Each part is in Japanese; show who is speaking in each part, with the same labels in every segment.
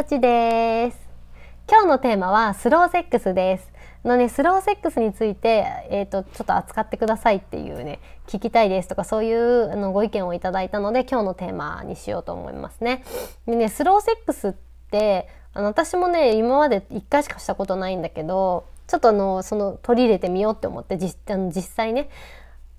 Speaker 1: さちです今日のテーマはスローセックスですのねスローセックスについてえっ、ー、とちょっと扱ってくださいっていうね聞きたいですとかそういうあのご意見をいただいたので今日のテーマにしようと思いますねでねスローセックスってあの私もね今まで1回しかしたことないんだけどちょっとあのその取り入れてみようって思って実あの実際ね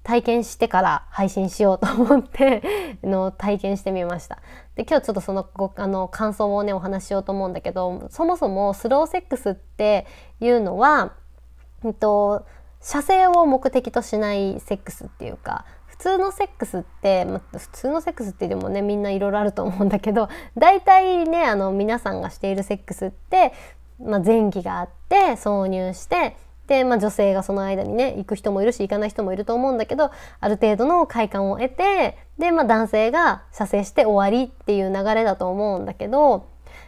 Speaker 1: 体験してから配信しようと思って の体験してみました。で今日ちょっとそのごあの感想をねお話ししようと思うんだけどそもそもスローセックスっていうのは、えっと、射精を目的としないセックスっていうか普通のセックスって、ま普通のセックスってでもねみんないろいろあると思うんだけど大体ねあの皆さんがしているセックスって、ま前期があって挿入してで、まあ、女性がその間にね行く人もいるし行かない人もいると思うんだけどある程度の快感を得てで、まあ、男性が射精して終わりっていう流れだと思うんだけど、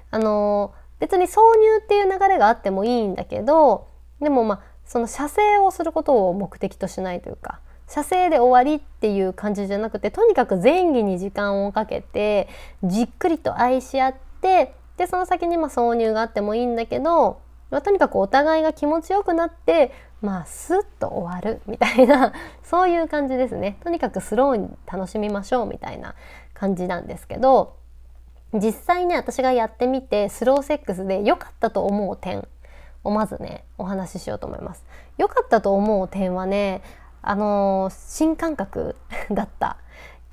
Speaker 1: あの別に挿入っていう流れがあってもいいんだけどでもまあその射精をすることを目的としないというか。射精で終わりっていう感じじゃなくてとにかく前儀に時間をかけてじっくりと愛し合ってでその先にま挿入があってもいいんだけどまあ、とにかくお互いが気持ちよくなってまあスッと終わるみたいな そういう感じですねとにかくスローに楽しみましょうみたいな感じなんですけど実際ね私がやってみてスローセックスで良かったと思う点をまずねお話ししようと思います。良かったと思う点はねあのー、新感覚 だった。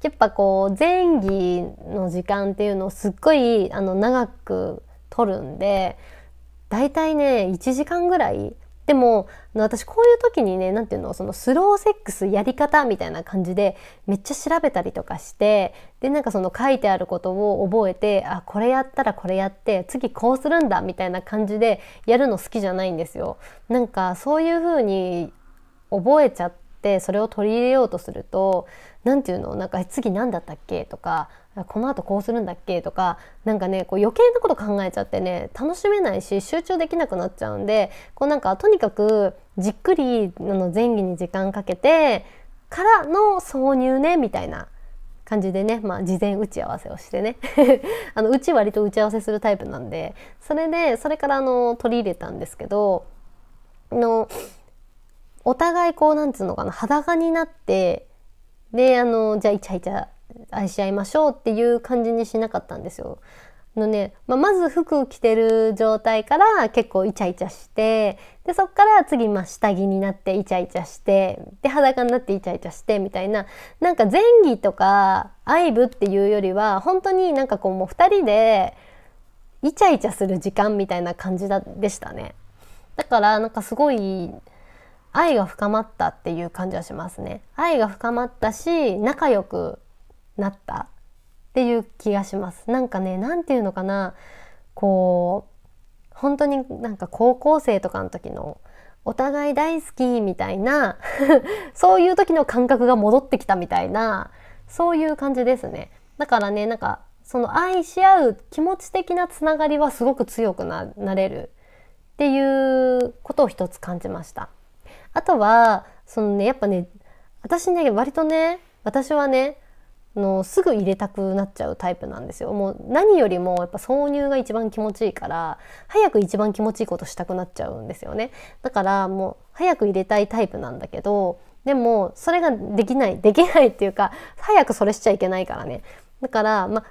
Speaker 1: やっぱこう前儀の時間っていうのをすっごいあの長く取るんで大体ね1時間ぐらいでも私こういう時にね何ていうのそのスローセックスやり方みたいな感じでめっちゃ調べたりとかしてでなんかその書いてあることを覚えてあこれやったらこれやって次こうするんだみたいな感じでやるの好きじゃないんですよ。なんかそういう風に覚えちゃってそれを取り入れようとすると何て言うのなんか次何だったっけとかこの後こうするんだっけとかなんかねこう余計なこと考えちゃってね楽しめないし集中できなくなっちゃうんでこうなんかとにかくじっくりあの前儀に時間かけてからの挿入ねみたいな。感じでね、まあ、事前打ち合わせをしてね あのうち割と打ち合わせするタイプなんでそれでそれからあの取り入れたんですけどのお互いこうなんつうのかな裸になってであのじゃあイチャイチャ愛し合いましょうっていう感じにしなかったんですよ。のね、まあ、まず服着てる状態から結構イチャイチャしてでそっから次まあ下着になってイチャイチャしてで裸になってイチャイチャしてみたいななんか前儀とか愛部っていうよりは本当になんかこうもう2人でイチャイチャする時間みたいな感じでしたね。だからなんかすごい愛が深まったっていう感じはしますね愛が深まったし仲良くなったっていう気がしますなんかね何て言うのかなこう本当になんか高校生とかの時のお互い大好きみたいな そういう時の感覚が戻ってきたみたいなそういう感じですねだからねなんかその愛し合う気持ち的なつながりはすごく強くなれるっていうことを一つ感じました。あとはそのねやっぱね私ね割とね私はねのすぐ入れたくなっちゃうタイプなんですよもう何よりもやっぱ挿入が一番気持ちいいから早く一番気持ちいいことしたくなっちゃうんですよねだからもう早く入れたいタイプなんだけどでもそれができないできないっていうか早くそれしちゃいけないからねだからまあ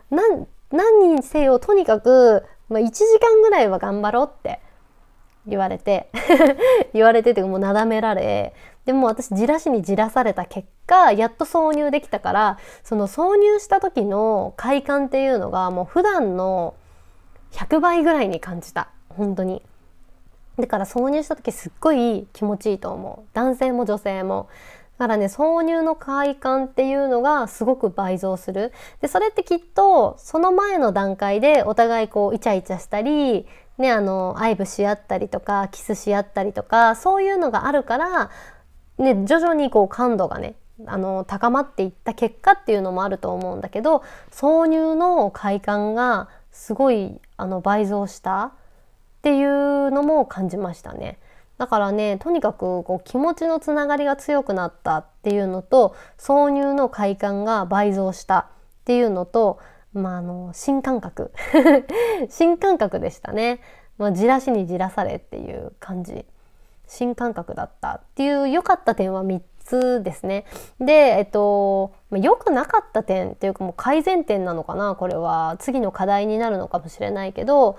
Speaker 1: 何にせよとにかく、まあ、1時間ぐらいは頑張ろうって言われて 言われててもうなだめられでも私じらしにじらされた結果やっと挿入できたからその挿入した時の快感っていうのがもう普段の100倍ぐらいに感じた本当にだから挿入した時すっごい気持ちいいと思う男性も女性もだからね挿入の快感っていうのがすごく倍増するでそれってきっとその前の段階でお互いこうイチャイチャしたりね、あの愛撫し合ったりとかキスし合ったりとかそういうのがあるから、ね、徐々にこう感度がねあの高まっていった結果っていうのもあると思うんだけど挿入の快感がすごいあの倍増したっていうのも感じましたね。だからねとにかくこう気持ちのつながりが強くなったっていうのと挿入の快感が倍増したっていうのとまあ、あの新感覚 新感覚でしたね、まあ、じらしにじらされっていう感じ新感覚だったっていう良かった点は3つですねでえっと良くなかった点っていうかもう改善点なのかなこれは次の課題になるのかもしれないけど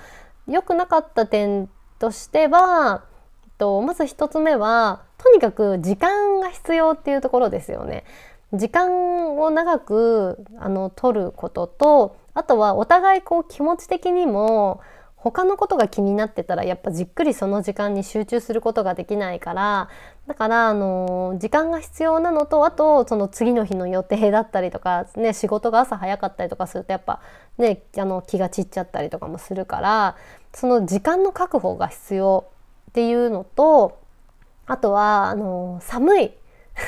Speaker 1: 良くなかった点としては、えっと、まず1つ目はとにかく時間が必要っていうところですよね。時間を長くあの取ることとあとはお互いこう気持ち的にも他のことが気になってたらやっぱじっくりその時間に集中することができないからだからあの時間が必要なのとあとその次の日の予定だったりとか、ね、仕事が朝早かったりとかするとやっぱ、ね、あの気が散っちゃったりとかもするからその時間の確保が必要っていうのとあとはあの寒い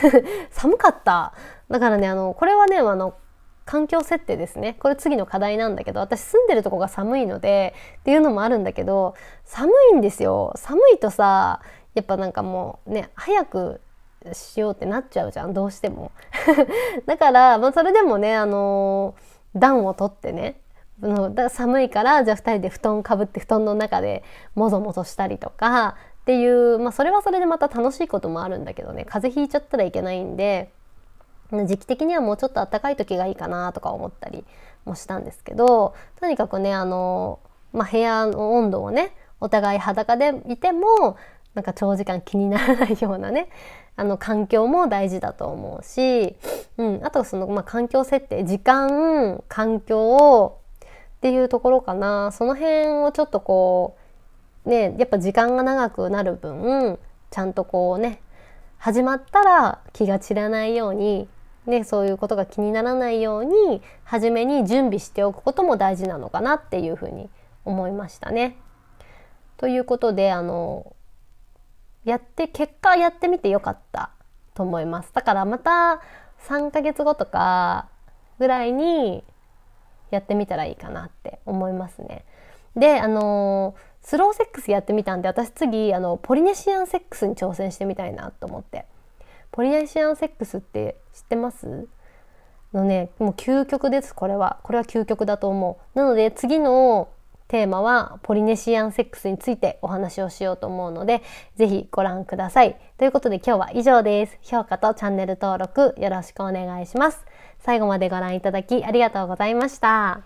Speaker 1: 寒かっただからねあのこれはねあの環境設定ですねこれ次の課題なんだけど私住んでるとこが寒いのでっていうのもあるんだけど寒いんですよ寒いとさやっぱなんかもうね早くしようってなっちゃうじゃんどうしても だから、まあ、それでもねあのー、暖をとってね寒いからじゃあ2人で布団かぶって布団の中でもぞもぞしたりとかっていう、まあ、それはそれでまた楽しいこともあるんだけどね風邪ひいちゃったらいけないんで時期的にはもうちょっと暖かい時がいいかなとか思ったりもしたんですけどとにかくねあの、まあ、部屋の温度をねお互い裸でいてもなんか長時間気にならないようなねあの環境も大事だと思うし、うん、あとその、まあ、環境設定時間環境っていうところかなその辺をちょっとこうね、やっぱ時間が長くなる分ちゃんとこうね始まったら気が散らないように、ね、そういうことが気にならないように初めに準備しておくことも大事なのかなっていうふうに思いましたね。ということであのやって結果やってみてよかったと思います。だからまた3ヶ月後とかぐらいにやってみたらいいかなって思いますね。であのースローセックスやってみたんで私次あのポリネシアンセックスに挑戦してみたいなと思ってポリネシアンセックスって知ってますのねもう究極ですこれはこれは究極だと思うなので次のテーマはポリネシアンセックスについてお話をしようと思うので是非ご覧くださいということで今日は以上です評価とチャンネル登録よろしくお願いします最後までご覧いただきありがとうございました